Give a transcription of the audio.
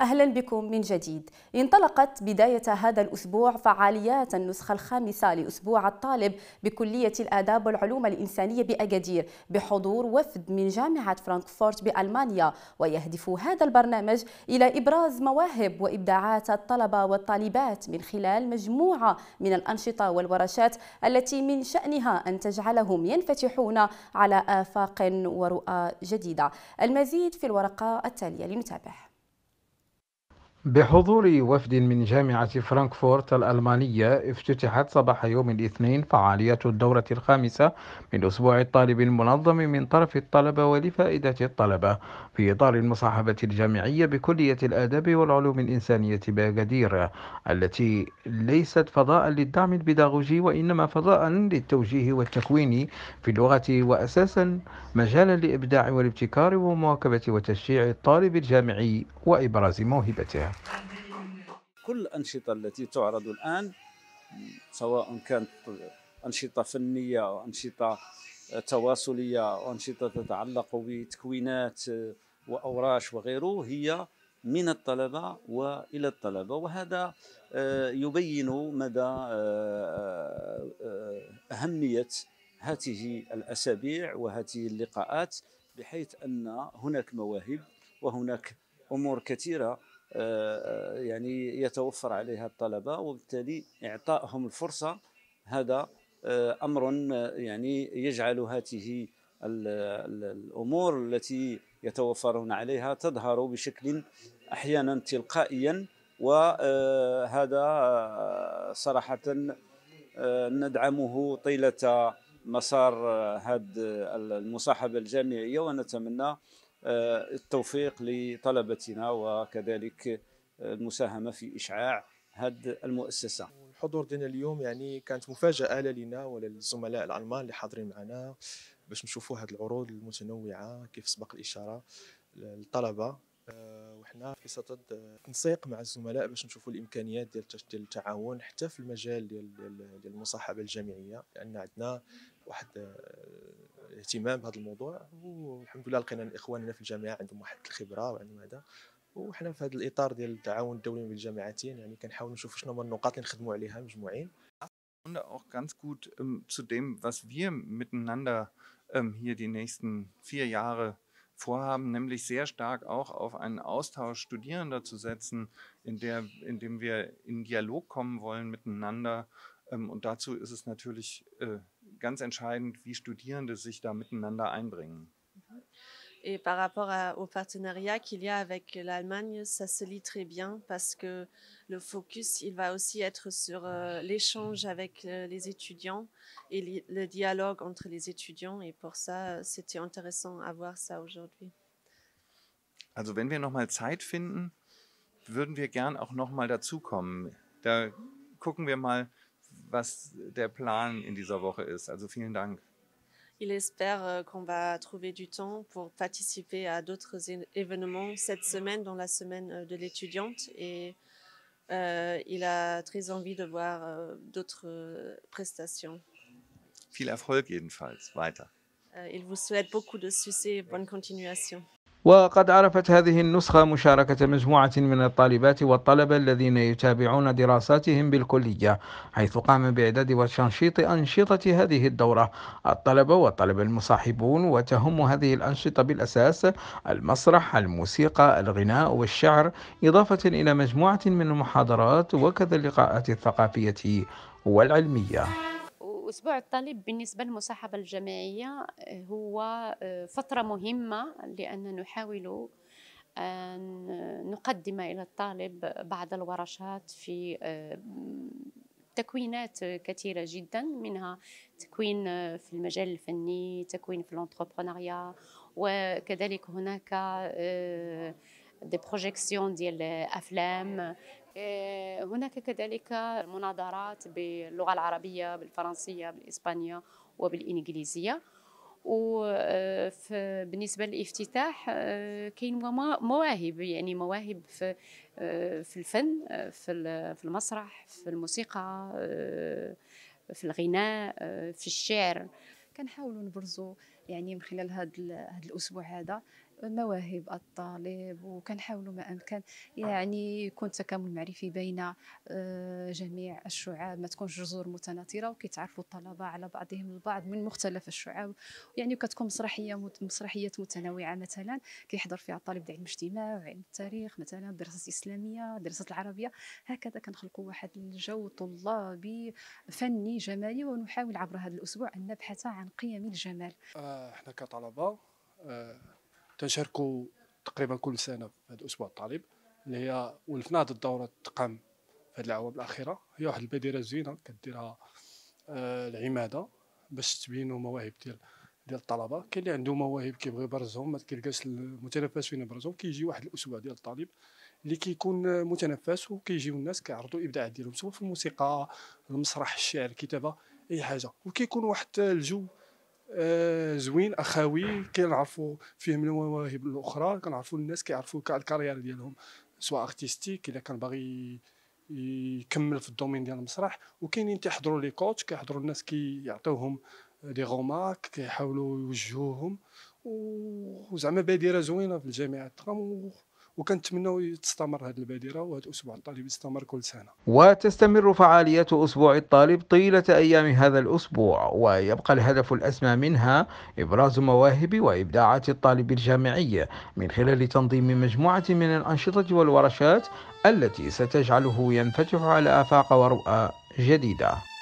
أهلا بكم من جديد انطلقت بداية هذا الأسبوع فعاليات النسخة الخامسة لأسبوع الطالب بكلية الآداب والعلوم الإنسانية بأكادير بحضور وفد من جامعة فرانكفورت بألمانيا ويهدف هذا البرنامج إلى إبراز مواهب وإبداعات الطلبة والطالبات من خلال مجموعة من الأنشطة والورشات التي من شأنها أن تجعلهم ينفتحون على آفاق ورؤى جديدة المزيد في الورقة التالية لنتابع بحضور وفد من جامعة فرانكفورت الألمانية افتتحت صباح يوم الاثنين فعالية الدورة الخامسة من أسبوع الطالب المنظم من طرف الطلبة ولفائدة الطلبة في إطار المصاحبة الجامعية بكلية الآداب والعلوم الإنسانية بأكادير التي ليست فضاء للدعم البيداغوجي وإنما فضاء للتوجيه والتكوين في اللغة وأساسا مجالا لإبداع والابتكار ومواكبة وتشجيع الطالب الجامعي وإبراز موهبته كل الأنشطة التي تعرض الآن سواء كانت أنشطة فنية أو أنشطة تواصلية أو أنشطة تتعلق بتكوينات وأوراش وغيره هي من الطلبة وإلى الطلبة وهذا آه، يبين مدى آه، آه، أهمية هذه الأسابيع وهذه اللقاءات بحيث أن هناك مواهب وهناك أمور كثيرة آه، آه، يعني يتوفر عليها الطلبة وبالتالي إعطائهم الفرصة هذا آه، أمر يعني يجعل هذه الأمور التي يتوفرون عليها تظهر بشكل أحيانا تلقائيا وهذا صراحة ندعمه طيلة مسار هذه المصاحبة الجامعية ونتمنى آه، التوفيق لطلبتنا وكذلك المساهمة في إشعاع هذه المؤسسة الحضور ديالنا اليوم يعني كانت مفاجأة لنا وللزملاء الألمان اللي حاضرين معنا باش نشوفوا هذه العروض المتنوعة كيف سبق الإشارة للطلبة آه، وحنا في صدد التنسيق آه، مع الزملاء باش نشوفوا الامكانيات ديال ديال التعاون حتى في المجال ديال ديال المصاحبه الجامعيه لان عندنا واحد آه، اهتمام بهذا الموضوع والحمد لله لقينا اخواننا في الجامعه عندهم واحد الخبره وعندهم هذا وحنا في هذا الاطار ديال التعاون الدولي بين الجامعتين يعني كنحاولوا نشوف شنو هما النقاط اللي نخدموا عليها مجموعين auch ganz gut ähm, zu dem, was wir miteinander ähm, hier die nächsten vier Jahre vorhaben, nämlich sehr stark auch auf einen Austausch Studierender zu setzen, in, der, in dem wir in Dialog kommen wollen miteinander. Ähm, und dazu ist es natürlich äh, ganz entscheidend, wie Studierende sich da miteinander einbringen. Mhm. Et par rapport au partenariat qu'il y a avec l'Allemagne, ça se lit très bien parce que le focus, il va aussi être sur euh, l'échange avec euh, les étudiants et le dialogue entre les étudiants. Et pour ça, c'était intéressant à voir ça aujourd'hui. Also wenn wir nochmal Zeit finden, würden wir gern auch nochmal kommen. Da gucken wir mal, was der Plan in dieser Woche ist. Also vielen Dank. Il espère euh, qu'on va trouver du temps pour participer à d'autres événements cette semaine, dans la semaine euh, de l'étudiante. Et euh, il a très envie de voir d'autres prestations. Viel Erfolg jedenfalls. Weiter. il vous souhaite beaucoup de succès et bonne continuation. وقد عرفت هذه النسخة مشاركة مجموعة من الطالبات والطلبة الذين يتابعون دراساتهم بالكلية حيث قام بإعداد وتنشيط أنشطة هذه الدورة الطلبة والطلبة المصاحبون وتهم هذه الأنشطة بالأساس المسرح الموسيقى الغناء والشعر إضافة إلى مجموعة من المحاضرات وكذا اللقاءات الثقافية والعلمية أسبوع الطالب بالنسبة للمصاحبة الجماعية آه، هو آه، فترة مهمة لأن نحاول أن آه، نقدم إلى الطالب بعض الورشات في تكوينات كثيرة جدا منها تكوين في المجال الفني تكوين في الانتربرونيا وكذلك هناك دي بروجيكسيون ديال الافلام آه، هناك كذلك مناظرات باللغة العربية بالفرنسية بالإسبانية وبالإنجليزية وبالنسبه آه، للافتتاح آه، كاين مواهب يعني مواهب في في الفن في المسرح في الموسيقى في الغناء في الشعر كنحاولوا نبرزوا يعني من خلال هذا الاسبوع هذا مواهب الطالب وكنحاولوا ما امكن يعني يكون تكامل معرفي بين آه، جميع الشعاب ما تكونش جذور متناثره وكيتعرفوا الطلبه على بعضهم البعض من مختلف الشعاب يعني كتكون مسرحيه مسرحيات متنوعه مثلا كيحضر فيها الطالب علم الاجتماع وعلم التاريخ مثلا الدراسات الاسلاميه الدراسات العربيه هكذا كنخلقوا واحد الجو طلابي فني جمالي ونحاول عبر هذا الاسبوع ان نبحث عن قيم الجمال آه، احنا كطلبه آه، تنشاركوا تقريبا كل سنه في هذا الاسبوع الطالب اللي هي ولفنا هذه الدوره تقام في هذه الاعوام الاخيره هي واحد البادره زوينه كديرها آه، العماده باش تبينوا مواهب ديال ديال الطلبه كاين اللي عنده مواهب كيبغي يبرزهم ما كيلقاش المتنفس فين يبرزهم كيجي واحد الاسبوع ديال الطالب اللي كيكون متنفس وكيجيو الناس كيعرضوا الابداع ديالهم سواء في الموسيقى المسرح الشعر الكتابه اي حاجه وكيكون واحد الجو آه، زوين اخوي كنعرفوا فيهم المواهب الاخرى كنعرفوا الناس كيعرفوا كاع الكارير ديالهم سواء ارتستيك الا كان باغي يكمل في الدومين ديال المسرح وكاينين تيحضروا لي كوتش كيحضروا الناس كيعطيوهم دي غومارك كيحاولوا يوجهوهم وزعما بادره زوينه في الجامعه وكنتمناو تستمر هذه البادره وهذا اسبوع الطالب يستمر كل سنه وتستمر فعاليه اسبوع الطالب طيله ايام هذا الاسبوع ويبقى الهدف الاسمى منها ابراز مواهب وابداعات الطالب الجامعي من خلال تنظيم مجموعه من الانشطه والورشات التي ستجعله ينفتح على افاق ورؤى جديده